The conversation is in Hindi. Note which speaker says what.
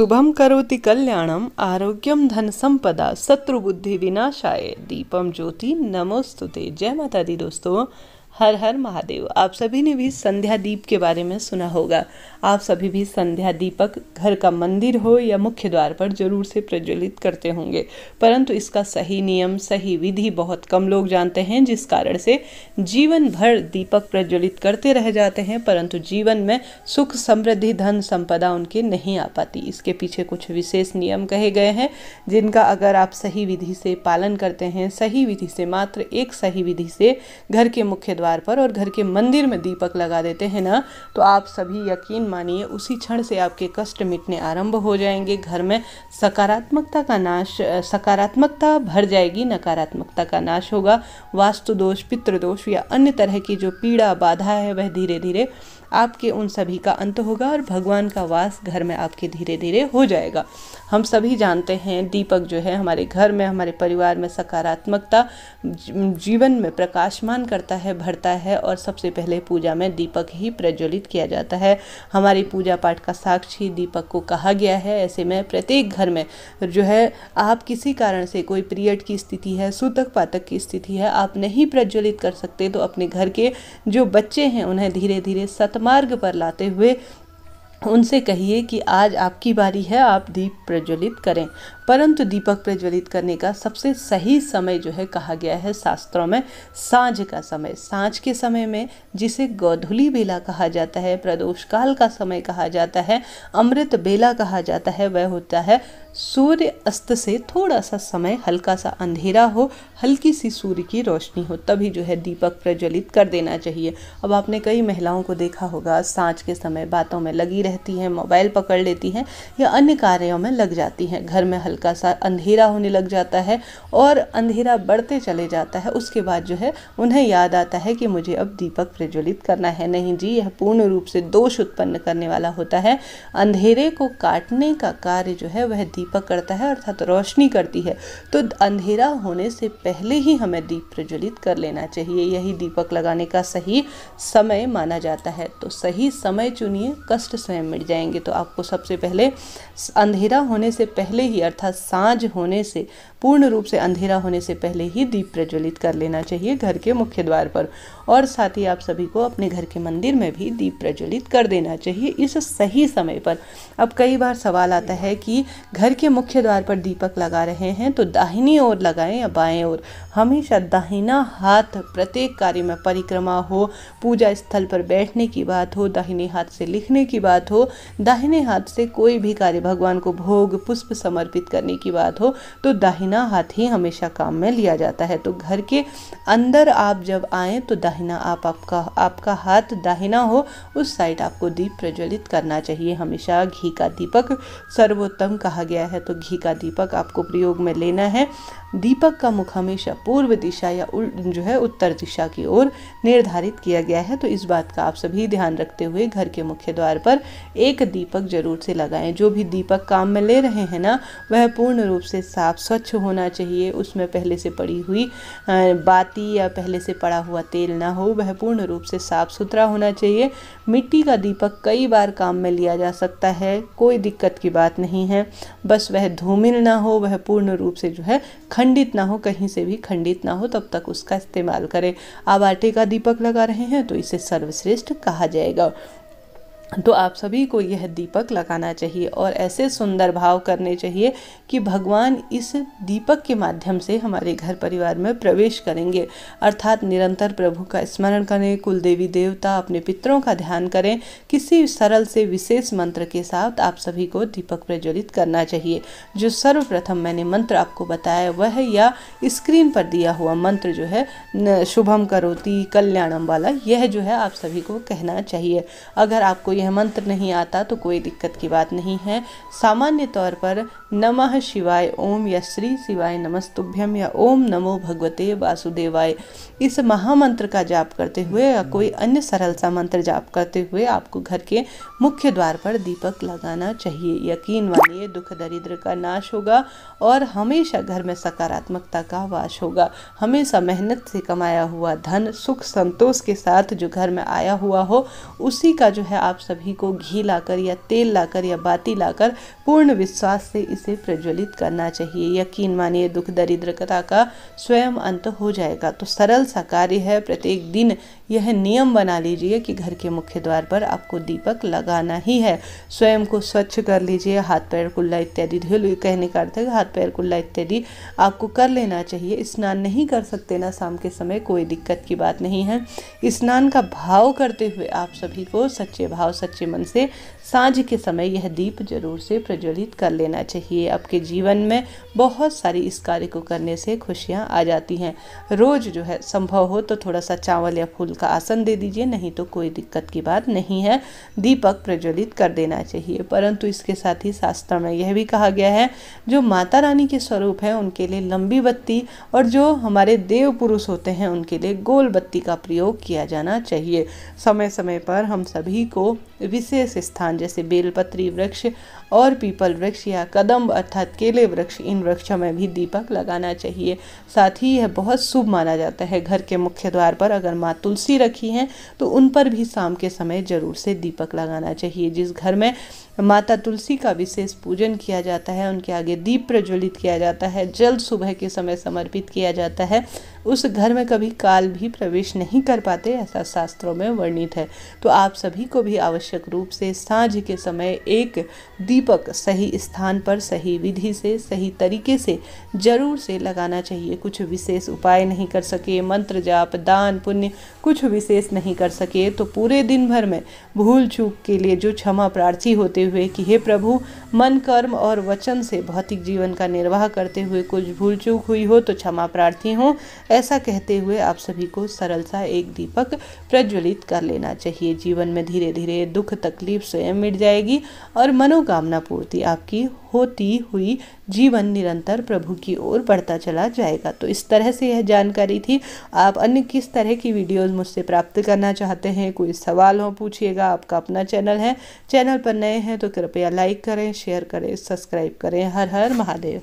Speaker 1: शुभम करोति कल्याणम आरोग्यम धन संपदा शत्रु बुद्धि विनाशाय दीपम ज्योति नमोस्तुते जय माता दी दोस्तों हर हर महादेव आप सभी ने भी संध्या दीप के बारे में सुना होगा आप सभी भी संध्या दीपक घर का मंदिर हो या मुख्य द्वार पर जरूर से प्रज्वलित करते होंगे परंतु इसका सही नियम सही विधि बहुत कम लोग जानते हैं जिस कारण से जीवन भर दीपक प्रज्वलित करते रह जाते हैं परंतु जीवन में सुख समृद्धि धन संपदा उनके नहीं आ पाती इसके पीछे कुछ विशेष नियम कहे गए हैं जिनका अगर आप सही विधि से पालन करते हैं सही विधि से मात्र एक सही विधि से घर के मुख्य द्वार पर और घर के मंदिर में दीपक लगा देते हैं ना तो आप सभी यकीन मानिए उसी क्षण से आपके कष्ट मिटने आरंभ हो जाएंगे घर में सकारात्मकता का नाश सकारात्मकता भर जाएगी नकारात्मकता का नाश होगा वास्तु दोष पितृदोष या अन्य तरह की जो पीड़ा बाधा है वह धीरे धीरे आपके उन सभी का अंत होगा और भगवान का वास घर में आपके धीरे धीरे हो जाएगा हम सभी जानते हैं दीपक जो है हमारे घर में हमारे परिवार में सकारात्मकता जीवन में प्रकाशमान करता है भरता है और सबसे पहले पूजा में दीपक ही प्रज्वलित किया जाता है हमारी पूजा पाठ का साक्षी दीपक को कहा गया है ऐसे में प्रत्येक घर में जो है आप किसी कारण से कोई पीरियड की स्थिति है सूतक पातक की स्थिति है आप नहीं प्रज्वलित कर सकते तो अपने घर के जो बच्चे हैं उन्हें धीरे धीरे सत सतमार्ग पर लाते हुए उनसे कहिए कि आज आपकी बारी है आप दीप प्रज्वलित करें परंतु दीपक प्रज्वलित करने का सबसे सही समय जो है कहा गया है शास्त्रों में सांझ का समय सांझ के समय में जिसे गौधुली बेला कहा जाता है प्रदोष काल का समय कहा जाता है अमृत बेला कहा जाता है वह होता है सूर्य अस्त से थोड़ा सा समय हल्का सा अंधेरा हो हल्की सी सूर्य की रोशनी हो तभी जो है दीपक प्रज्वलित कर देना चाहिए अब आपने कई महिलाओं को देखा होगा साँझ के समय बातों में लगी रहती हैं मोबाइल पकड़ लेती हैं या अन्य कार्यों में लग जाती हैं घर में हल्का हल्का सा अंधेरा होने लग जाता है और अंधेरा बढ़ते चले जाता है उसके बाद जो है उन्हें याद आता है कि मुझे अब दीपक प्रज्वलित करना है नहीं जी यह पूर्ण रूप से दोष उत्पन्न करने वाला होता है अंधेरे को काटने का कार्य जो है वह दीपक करता है अर्थात रोशनी करती है तो अंधेरा होने से पहले ही हमें दीप प्रज्वलित कर लेना चाहिए यही दीपक लगाने का सही समय माना जाता है तो सही समय चुनिए कष्ट स्वयं मिट जाएंगे तो आपको सबसे पहले अंधेरा होने से पहले ही अर्थात तथा सांझ होने से पूर्ण रूप से अंधेरा होने से पहले ही दीप प्रज्वलित कर लेना चाहिए घर के मुख्य द्वार पर और साथ ही आप सभी को अपने घर के मंदिर में भी दीप प्रज्वलित कर देना चाहिए इस सही समय पर अब कई बार सवाल आता है कि घर के मुख्य द्वार पर दीपक लगा रहे हैं तो दाहिनी ओर लगाएं या बाएं ओर हमेशा दाहिना हाथ प्रत्येक कार्य में परिक्रमा हो पूजा स्थल पर बैठने की बात हो दाहिने हाथ से लिखने की बात हो दाहिने हाथ से कोई भी कार्य भगवान को भोग पुष्प समर्पित करने की बात हो तो दाहिना हाथ ही हमेशा काम में लिया जाता है तो घर के अंदर आप जब आए तो दाहिना आप आपका आपका हाथ दाहिना हो उस साइड आपको दीप प्रज्वलित करना चाहिए हमेशा घी का दीपक सर्वोत्तम कहा गया है तो घी का दीपक आपको प्रयोग में लेना है दीपक का मुख हमेशा पूर्व दिशा या जो है उत्तर दिशा की ओर निर्धारित किया गया है तो इस बात का आप सभी ध्यान रखते हुए घर के मुख्य द्वार पर एक दीपक जरूर से लगाएं जो भी दीपक काम में ले रहे हैं ना वह पूर्ण रूप से साफ स्वच्छ होना चाहिए उसमें पहले से पड़ी हुई बाती या पहले से पड़ा हुआ तेल ना हो वह पूर्ण रूप से साफ सुथरा होना चाहिए मिट्टी का दीपक कई बार काम में लिया जा सकता है कोई दिक्कत की बात नहीं है बस वह धूमिल ना हो वह पूर्ण रूप से जो है खंडित ना हो कहीं से भी खंडित ना हो तब तक उसका इस्तेमाल करें आप आटे का दीपक लगा रहे हैं तो इसे सर्वश्रेष्ठ कहा जाएगा तो आप सभी को यह दीपक लगाना चाहिए और ऐसे सुंदर भाव करने चाहिए कि भगवान इस दीपक के माध्यम से हमारे घर परिवार में प्रवेश करेंगे अर्थात निरंतर प्रभु का स्मरण करें कुल देवी देवता अपने पितरों का ध्यान करें किसी सरल से विशेष मंत्र के साथ आप सभी को दीपक प्रज्वलित करना चाहिए जो सर्वप्रथम मैंने मंत्र आपको बताया वह या स्क्रीन पर दिया हुआ मंत्र जो है शुभम करोती कल्याणम वाला यह जो है आप सभी को कहना चाहिए अगर आपको यह मंत्र नहीं आता तो कोई दिक्कत की बात नहीं है सामान्य तौर पर नमः शिवाय ओम या श्री शिवाय नमस्तुभ्यम या ओम नमो भगवते वासुदेवाय इस महामंत्र का जाप करते हुए या कोई अन्य सरल सा मंत्र जाप करते हुए आपको घर के मुख्य द्वार पर दीपक लगाना चाहिए यकीन मानिए दुख दरिद्र का नाश होगा और हमेशा घर में सकारात्मकता का वास होगा हमेशा मेहनत से कमाया हुआ धन सुख संतोष के साथ जो घर में आया हुआ हो उसी का जो है आप सभी को घी लाकर या तेल लाकर या बाती लाकर पूर्ण विश्वास से से प्रज्वलित करना चाहिए यकीन मानिए दुख दरिद्रता का स्वयं अंत हो जाएगा तो सरल सा कार्य है प्रत्येक दिन यह नियम बना लीजिए कि घर के मुख्य द्वार पर आपको दीपक लगाना ही है स्वयं को स्वच्छ कर लीजिए हाथ पैर कुल्ला इत्यादि धुल कहने का अर्थ है हाथ पैर कुल्ला इत्यादि आपको कर लेना चाहिए स्नान नहीं कर सकते ना शाम के समय कोई दिक्कत की बात नहीं है स्नान का भाव करते हुए आप सभी को सच्चे भाव सच्चे मन से सांझ के समय यह दीप जरूर से प्रज्वलित कर लेना चाहिए रखिए आपके जीवन में बहुत सारी इस कार्य को करने से खुशियाँ आ जाती हैं रोज़ जो है संभव हो तो थोड़ा सा चावल या फूल का आसन दे दीजिए नहीं तो कोई दिक्कत की बात नहीं है दीपक प्रज्वलित कर देना चाहिए परंतु इसके साथ ही शास्त्र में यह भी कहा गया है जो माता रानी के स्वरूप हैं उनके लिए लंबी बत्ती और जो हमारे देव पुरुष होते हैं उनके लिए गोल बत्ती का प्रयोग किया जाना चाहिए समय समय पर हम सभी को विशेष स्थान जैसे बेलपत्री वृक्ष और पीपल वृक्ष या कदम कदम्ब अर्थात केले वृक्ष इन वृक्षों में भी दीपक लगाना चाहिए साथ ही यह बहुत शुभ माना जाता है घर के मुख्य द्वार पर अगर माँ तुलसी रखी है तो उन पर भी शाम के समय जरूर से दीपक लगाना चाहिए जिस घर में माता तुलसी का विशेष पूजन किया जाता है उनके आगे दीप प्रज्वलित किया जाता है जल सुबह के समय समर्पित किया जाता है उस घर में कभी काल भी प्रवेश नहीं कर पाते ऐसा शास्त्रों में वर्णित है तो आप सभी को भी आवश्यक रूप से सांझ के समय एक दीपक सही स्थान पर सही विधि से सही तरीके से जरूर से लगाना चाहिए कुछ विशेष उपाय नहीं कर सके मंत्र जाप दान पुण्य कुछ विशेष नहीं कर सके तो पूरे दिन भर में भूल चूक के लिए जो क्षमा प्रार्थी होते हुए कि हे प्रभु मन कर्म और वचन से भौतिक जीवन का निर्वाह करते हुए कुछ भूल चूक हुई हो तो क्षमा प्रार्थी हूँ ऐसा कहते हुए आप सभी को सरल सा एक दीपक प्रज्वलित कर लेना चाहिए जीवन में धीरे धीरे दुख तकलीफ स्वयं मिट जाएगी और मनोकामना पूर्ति आपकी होती हुई जीवन निरंतर प्रभु की ओर बढ़ता चला जाएगा तो इस तरह से यह जानकारी थी आप अन्य किस तरह की वीडियोस मुझसे प्राप्त करना चाहते हैं कोई सवाल हो पूछिएगा आपका अपना चैनल है चैनल पर नए हैं तो कृपया लाइक करें शेयर करें सब्सक्राइब करें हर हर महादेव